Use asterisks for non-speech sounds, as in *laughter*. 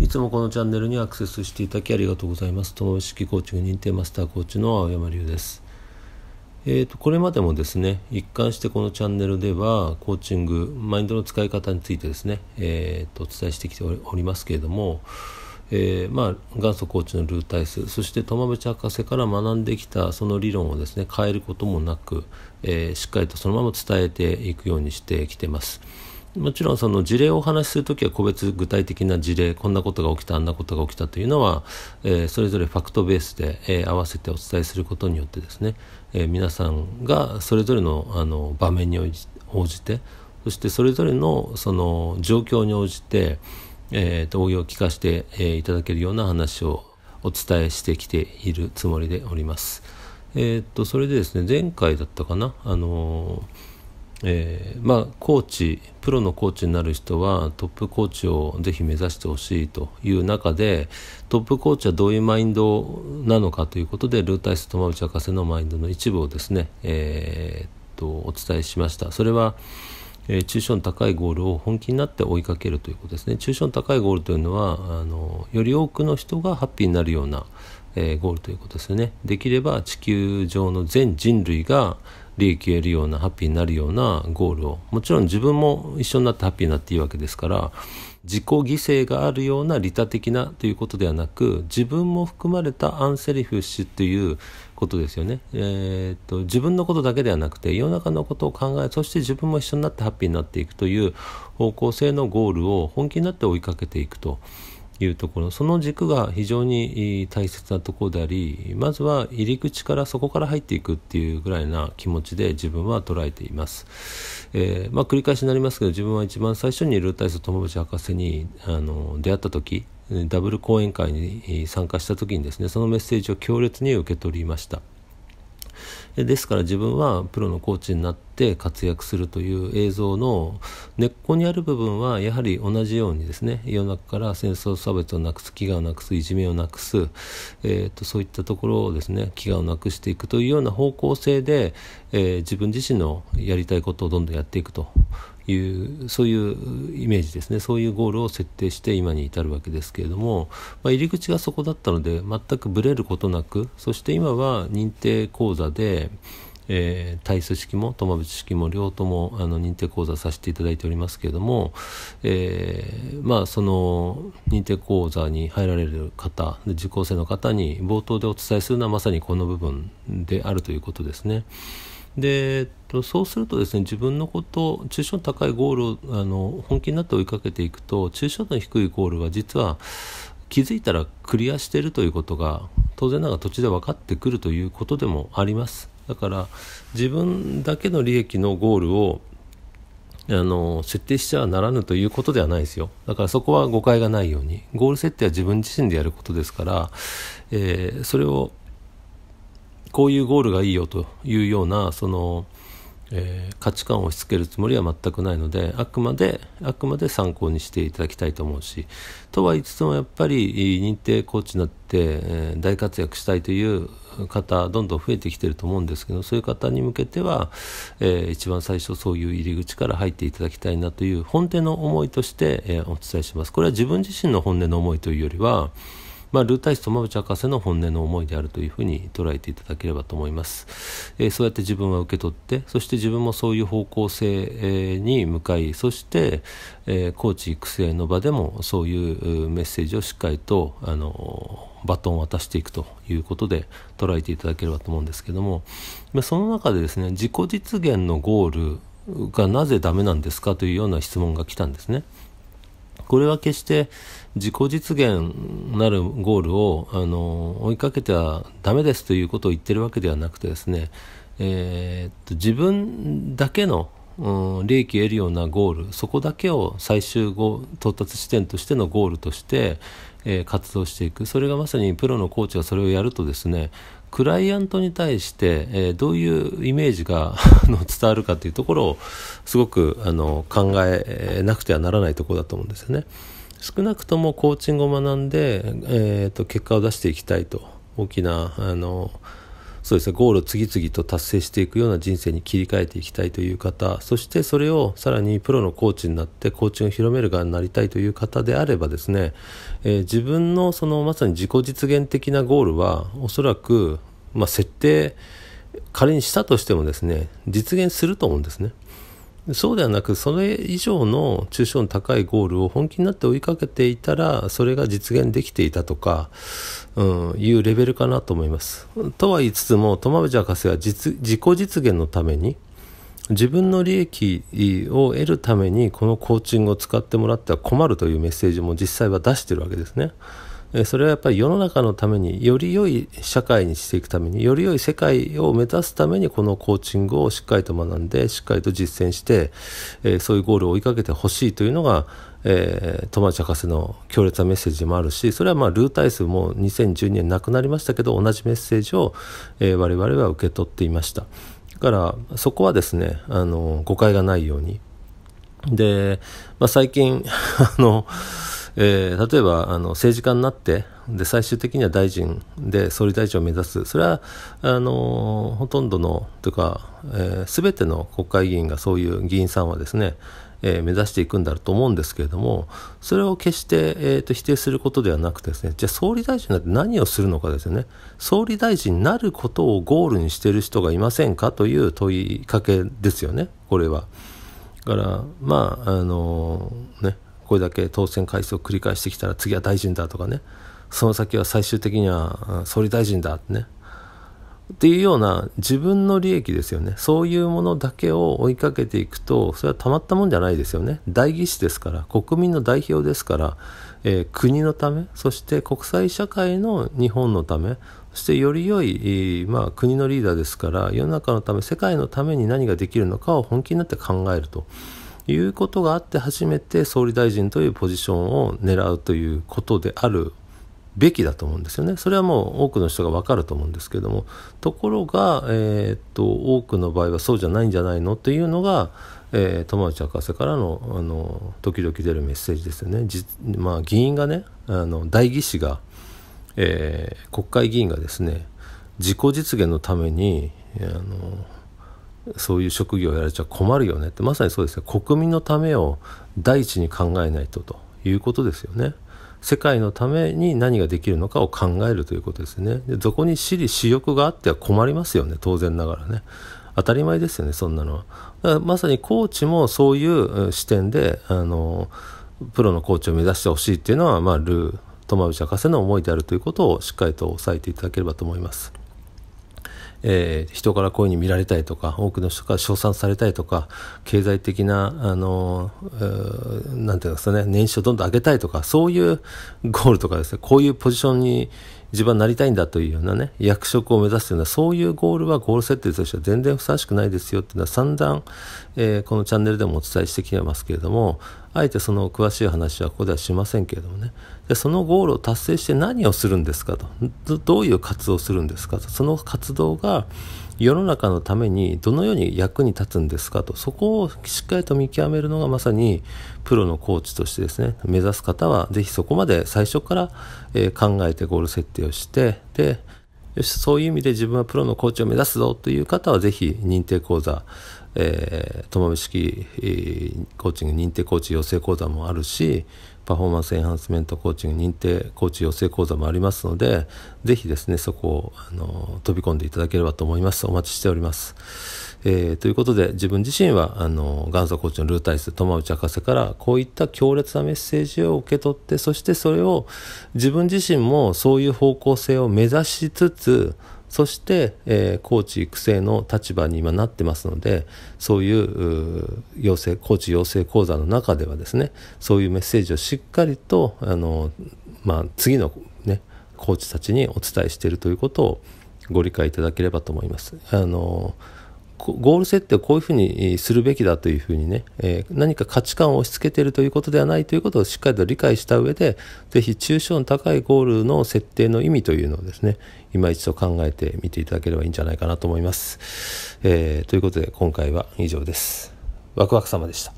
いつもこのチャンネルにアクセスしていただきありがとうございます。友式コーチング認定マスターコーチの青山龍です。えーと、これまでもですね、一貫してこのチャンネルでは、コーチング、マインドの使い方についてですね、えーと、お伝えしてきておりますけれども、えー、まあ、元祖コーチのルー体数、そして友淵博士から学んできたその理論をですね、変えることもなく、えー、しっかりとそのまま伝えていくようにしてきてます。もちろんその事例をお話しするときは個別具体的な事例こんなことが起きたあんなことが起きたというのは、えー、それぞれファクトベースで、えー、合わせてお伝えすることによってですね、えー、皆さんがそれぞれのあの場面に応じてそしてそれぞれのその状況に応じて、えー、応用を聞かせて、えいただけるような話をお伝えしてきているつもりでおります。えっとそれでですね前回だったかなあのーえー、まあ、コーチプロのコーチになる人はトップコーチをぜひ目指してほしいという中でトップコーチはどういうマインドなのかということでルータイスマウチ博士のマインドの一部をですね、えー、っとお伝えしましたそれは、えー、中小の高いゴールを本気になって追いかけるということですね中小の高いゴールというのはあのより多くの人がハッピーになるような、えゴールということですよねできれば地球上の全人類が、利益を得るようなハッピーになるようなゴールをもちろん自分も一緒になってハッピーになっていいわけですから自己犠牲があるような利他的なということではなく自分も含まれたアンセリフシュということですよね、えー、っと自分のことだけではなくて世の中のことを考えそして自分も一緒になってハッピーになっていくという方向性のゴールを本気になって追いかけていくと。いうところその軸が非常に大切なところでありまずは入り口からそこから入っていくっていうぐらいな気持ちで自分は捉えています、えー、まあ、繰り返しになりますけど自分は一番最初にルータ体操友淵博士にあの出会った時ダブル講演会に参加した時にですねそのメッセージを強烈に受け取りました。ですから自分はプロのコーチになって活躍するという映像の根っこにある部分はやはり同じようにですね世の中から戦争差別をなくす飢餓をなくすいじめをなくす、えーと、そういったところをですね飢餓をなくしていくというような方向性で、えー、自分自身のやりたいことをどんどんやっていくと。いうそういうイメージですねそういうゴールを設定して今に至るわけですけれども、まあ、入り口がそこだったので全くぶれることなくそして今は認定講座で、えー、体数式もト淵式も両ともあの認定講座させていただいておりますけれども、えー、まあ、その認定講座に入られる方受講生の方に冒頭でお伝えするのはまさにこの部分であるということですね。で、そうするとですね自分のこと抽象度高いゴールをあの本気になって追いかけていくと抽象度の低いゴールは実は気づいたらクリアしているということが当然ながら途中で分かってくるということでもありますだから自分だけの利益のゴールをあの設定しちゃならぬということではないですよだからそこは誤解がないようにゴール設定は自分自身でやることですから、えー、それをこういうゴールがいいよというようなその、えー、価値観を押し付けるつもりは全くないのであくまであくまで参考にしていただきたいと思うしとは言いつつもやっぱり認定コーチになって、えー、大活躍したいという方どんどん増えてきてると思うんですけどそういう方に向けては、えー、一番最初そういう入り口から入っていただきたいなという本音の思いとして、えー、お伝えします。これは自分自身の本音の思いというよりはまあ、ルータイスと馬淵博士の本音の思いであるというふうに捉えていただければと思います、えー、そうやって自分は受け取ってそして自分もそういう方向性に向かいそして、えー、コーチ育成の場でもそういうメッセージをしっかりとあのバトンを渡していくということで捉えていただければと思うんですけどもその中でですね自己実現のゴールがなぜダメなんですかというような質問が来たんですね。これは決して自己実現なるゴールをあの追いかけてはだめですということを言ってるわけではなくてですね、えー、っと自分だけの、うん、利益を得るようなゴールそこだけを最終到達地点としてのゴールとして、えー、活動していくそれがまさにプロのコーチがそれをやるとですねクライアントに対して、えー、どういうイメージが *laughs* 伝わるかというところをすごくあの考えなくてはならないところだと思うんですよね。少なくともコーチングを学んで、えーと、と結果を出していきたいと大きなあのそうですね、ゴールを次々と達成していくような人生に切り替えていきたいという方、そしてそれをさらにプロのコーチになって、コーチングを広める側になりたいという方であればですね、えー、自分のそのまさに自己実現的なゴールは、おそらく、まあ、設定、仮にしたとしてもですね、実現すると思うんですね。そうではなく、それ以上の抽象の高いゴールを本気になって追いかけていたら、それが実現できていたとか、うん、いうレベルかなと思います。とは言いつつも、トマベジ博士は実自己実現のために、自分の利益を得るためにこのコーチングを使ってもらっては困るというメッセージも実際は出してるわけですね。それはやっぱり世の中のためにより良い社会にしていくためにより良い世界を目指すためにこのコーチングをしっかりと学んでしっかりと実践してそういうゴールを追いかけてほしいというのがえー、友達博士の強烈なメッセージもあるしそれはまあルータイ数も2012年なくなりましたけど同じメッセージを、えー、我々は受け取っていましただからそこはですねあの誤解がないようにで、まあ、最近 *laughs* あのえー、例えばあの政治家になってで最終的には大臣で総理大臣を目指すそれはあのほとんどのというか、えー、全ての国会議員がそういう議員さんはですね、えー、目指していくんだろうと思うんですけれどもそれを決して、えーと、否定することではなくてですねじゃあ総理大臣なんて何をするのかですよね総理大臣になることをゴールにしている人がいませんかという問いかけですよねこれは。からまああのねこれだけ当選回数を繰り返してきたら次は大臣だとかねその先は最終的には総理大臣だってねっていうような自分の利益ですよねそういうものだけを追いかけていくとそれはたまったもんじゃないですよね代議士ですから国民の代表ですから、えー、国のためそして国際社会の日本のためそしてより良い、まあ、国のリーダーですから世の中のため世界のために何ができるのかを本気になって考えると。いうことがあって初めて総理大臣というポジションを狙うということであるべきだと思うんですよね。それはもう多くの人がわかると思うんですけども、ところが、えー、っと、多くの場合はそうじゃないんじゃないのというのが、えー、友内博士からの、あの、時々出るメッセージですよね。まあ、議員がね、あの、代議士が、えー、国会議員がですね、自己実現のために、あの、そういう職業をやられちゃ困るよねってまさにそうですよ国民のためを第一に考えないとということですよね世界のために何ができるのかを考えるということですねでそこに私利私欲があっては困りますよね当然ながらね当たり前ですよねそんなのはまさにコーチもそういう視点であのプロのコーチを目指してほしいっていうのは、まあ、ルートマ博士の思いであるということをしっかりと押さえていただければと思います。えー、人からこういうふうに見られたいとか多くの人から称賛されたいとか経済的なあの、ー、なんていうんですかね年収をどんどん上げたいとかそういうゴールとかですねこういうポジションに自分はなりたいんだというようなね役職を目指すようなそういうゴールはゴール設定としては全然ふさわしくないですよっていうのは散々、えー、このチャンネルでもお伝えしてきてますけれどもあえてその詳しい話はここではしませんけれどもねでそのゴールを達成して何をするんですかとどういう活動をするんですかとその活動が世の中のためにどのように役に立つんですかとそこをしっかりと見極めるのがまさにプロのコーチとしてですね目指す方は是非そこまで最初から、え考えてゴール設定をしてでよし、そういう意味で自分はプロのコーチを目指すぞという方は、ぜひ認定講座、えー、と式、コーチング認定コーチ養成講座もあるし、パフォーマンスエンハンスメントコーチング認定コーチ養成講座もありますので、ぜひですね、そこをあの飛び込んでいただければと思います。お待ちしております。えー、ということで自分自身はあの元祖コーチのルータイス友内博士からこういった強烈なメッセージを受け取ってそしてそれを自分自身もそういう方向性を目指しつつそして、えー、コーチ育成の立場に今なってますので、そういう養成、コーチ養成講座の中ではですね、そういうメッセージをしっかりと、あの、まあ、次のね、コーチたちにお伝えしているということをご理解いただければと思います。あの、ゴール設定をこういうふうにするべきだというふうにね、え何か価値観を押し付けているということではないということをしっかりと理解した上で、ぜひ抽象の高いゴールの設定の意味というのをですね、今一度考えてみていただければいいんじゃないかなと思います。えー、ということで今回は以上です。ワクワク様でした。